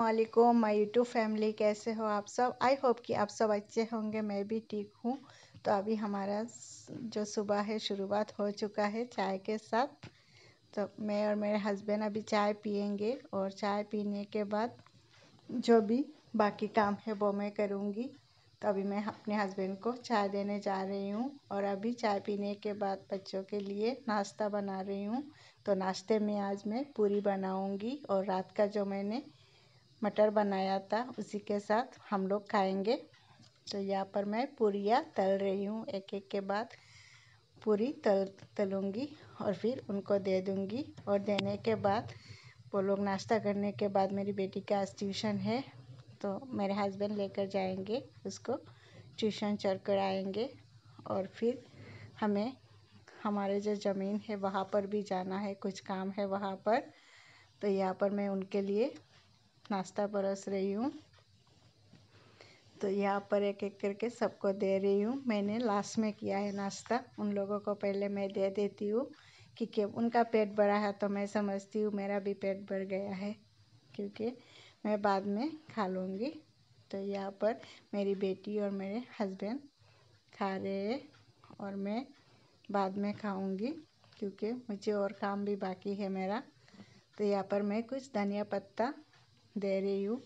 वालेकुम my YouTube family कैसे हो आप सब आई होप कि आप सब अच्छे होंगे मैं भी ठीक हूँ तो अभी हमारा जो सुबह है शुरुआत हो चुका है चाय के साथ तो मैं और मेरे हस्बैंड अभी चाय पियेंगे और चाय पीने के बाद जो भी बाकी काम है वो मैं करूँगी तो अभी मैं अपने हस्बैंड को चाय देने जा रही हूँ और अभी चाय पीने के बाद बच्चों के लिए नाश्ता बना रही हूँ तो नाश्ते में आज मैं पूरी बनाऊँगी और रात का जो मैंने मटर बनाया था उसी के साथ हम लोग खाएंगे तो यहाँ पर मैं पूरियाँ तल रही हूँ एक एक के बाद पूरी तल तलूँगी और फिर उनको दे दूँगी और देने के बाद वो लोग नाश्ता करने के बाद मेरी बेटी का आज ट्यूशन है तो मेरे हस्बैंड लेकर जाएंगे उसको ट्यूशन चढ़ कर आएँगे और फिर हमें हमारे जो ज़मीन है वहाँ पर भी जाना है कुछ काम है वहाँ पर तो यहाँ पर मैं उनके लिए नाश्ता परोस रही हूँ तो यहाँ पर एक एक करके सबको दे रही हूँ मैंने लास्ट में किया है नाश्ता उन लोगों को पहले मैं दे देती हूँ कि क्यों उनका पेट भरा है तो मैं समझती हूँ मेरा भी पेट बढ़ गया है क्योंकि मैं बाद में खा लूँगी तो यहाँ पर मेरी बेटी और मेरे हस्बैंड खा रहे हैं और मैं बाद में खाऊँगी क्योंकि मुझे और काम भी बाकी है मेरा तो यहाँ पर मैं कुछ धनिया पत्ता दे रही हूँ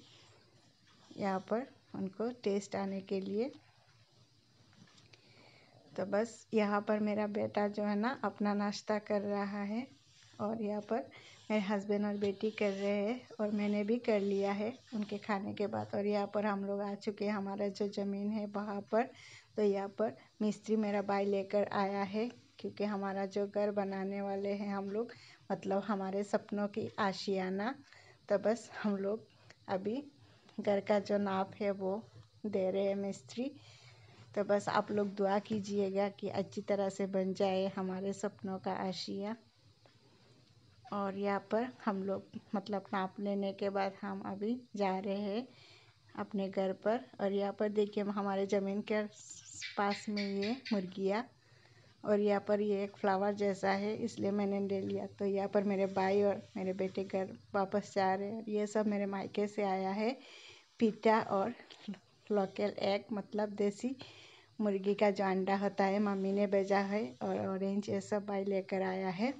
यहाँ पर उनको टेस्ट आने के लिए तो बस यहाँ पर मेरा बेटा जो है ना अपना नाश्ता कर रहा है और यहाँ पर मेरे हस्बैंड और बेटी कर रहे हैं और मैंने भी कर लिया है उनके खाने के बाद और यहाँ पर हम लोग आ चुके हैं हमारा जो ज़मीन है वहाँ पर तो यहाँ पर मिस्त्री मेरा भाई लेकर आया है क्योंकि हमारा जो घर बनाने वाले हैं हम लोग मतलब हमारे सपनों की आशियाना तो बस हम लोग अभी घर का जो नाप है वो दे रहे हैं मिस्त्री तो बस आप लोग दुआ कीजिएगा कि अच्छी तरह से बन जाए हमारे सपनों का आशिया और यहाँ पर हम लोग मतलब नाप लेने के बाद हम अभी जा रहे हैं अपने घर पर और यहाँ पर देखिए हमारे ज़मीन के पास में ये मुर्गियाँ और यहाँ पर ये एक फ्लावर जैसा है इसलिए मैंने ले लिया तो यहाँ पर मेरे भाई और मेरे बेटे घर वापस जा रहे हैं ये सब मेरे मायके से आया है पीटा और लोकल एग मतलब देसी मुर्गी का जो अंडा होता है मम्मी ने भेजा है और ऑरेंज ये सब भाई लेकर आया है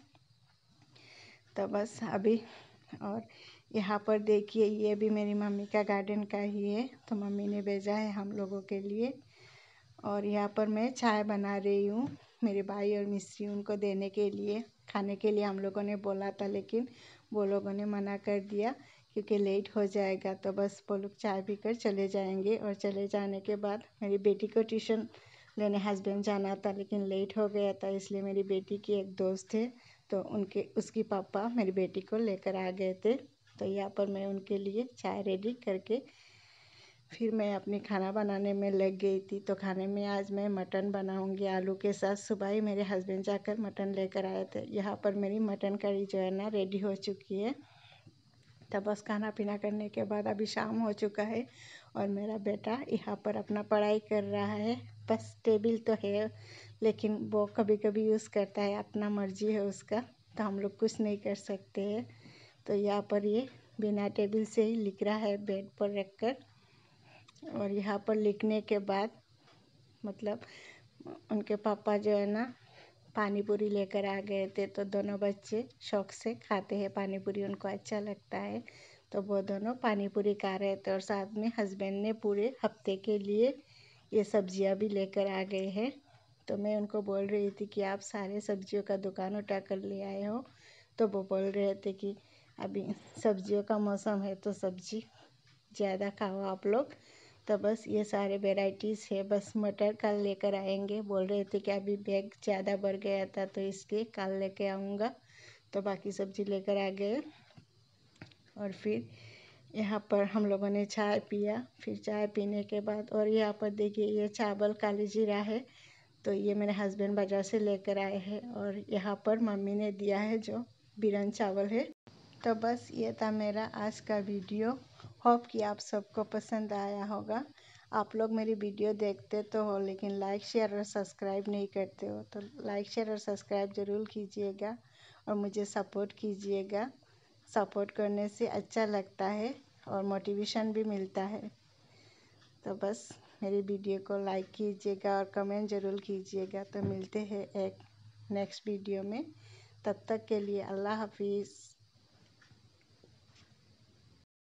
तो बस अभी और यहाँ पर देखिए ये भी मेरी मम्मी का गार्डन का ही है तो मम्मी ने भेजा है हम लोगों के लिए और यहाँ पर मैं चाय बना रही हूँ मेरे भाई और मिस्री उनको देने के लिए खाने के लिए हम लोगों ने बोला था लेकिन वो लोगों ने मना कर दिया क्योंकि लेट हो जाएगा तो बस वो लोग चाय पी कर चले जाएंगे और चले जाने के बाद मेरी बेटी को ट्यूशन लेने हस्बैंड जाना था लेकिन लेट हो गया था इसलिए मेरी बेटी की एक दोस्त है तो उनके उसकी पापा मेरी बेटी को लेकर आ गए थे तो यहाँ पर मैं उनके लिए चाय रेडी करके फिर मैं अपने खाना बनाने में लग गई थी तो खाने में आज मैं मटन बनाऊँगी आलू के साथ सुबह ही मेरे हस्बैंड जाकर मटन लेकर आए थे यहाँ पर मेरी मटन करी जो है ना रेडी हो चुकी है तब बस खाना पीना करने के बाद अभी शाम हो चुका है और मेरा बेटा यहाँ पर अपना पढ़ाई कर रहा है बस टेबल तो है लेकिन वो कभी कभी यूज़ करता है अपना मर्जी है उसका तो हम लोग कुछ नहीं कर सकते हैं तो यहाँ पर ये बिना टेबल से ही लिख रहा है बेड पर रख कर और यहाँ पर लिखने के बाद मतलब उनके पापा जो है ना पानी पूरी लेकर आ गए थे तो दोनों बच्चे शौक से खाते हैं पानी पूरी उनको अच्छा लगता है तो वो दोनों पानी पूरी खा रहे थे और साथ में हस्बैंड ने पूरे हफ्ते के लिए ये सब्जियां भी लेकर आ गए हैं तो मैं उनको बोल रही थी कि आप सारे सब्जियों का दुकान उठा कर ले आए हो तो वो बोल रहे थे कि अभी सब्जियों का मौसम है तो सब्जी ज़्यादा खाओ आप लोग तो बस ये सारे वेराइटीज़ है बस मटर कल लेकर आएंगे बोल रहे थे कि अभी बैग ज़्यादा बढ़ गया था तो इसके कल लेके आऊँगा तो बाकी सब्जी लेकर आ गए और फिर यहाँ पर हम लोगों ने चाय पिया फिर चाय पीने के बाद और यहाँ पर देखिए ये चावल काली जीरा है तो ये मेरे हस्बैंड बाज़ार से लेकर आए हैं और यहाँ पर मम्मी ने दिया है जो बिरन चावल है तो बस ये था मेरा आज का वीडियो होप कि आप सबको पसंद आया होगा आप लोग मेरी वीडियो देखते तो हो लेकिन लाइक शेयर और सब्सक्राइब नहीं करते हो तो लाइक शेयर और सब्सक्राइब ज़रूर कीजिएगा और मुझे सपोर्ट कीजिएगा सपोर्ट करने से अच्छा लगता है और मोटिवेशन भी मिलता है तो बस मेरी वीडियो को लाइक कीजिएगा और कमेंट ज़रूर कीजिएगा तो मिलते हैं एक नेक्स्ट वीडियो में तब तक के लिए अल्लाह हाफिज़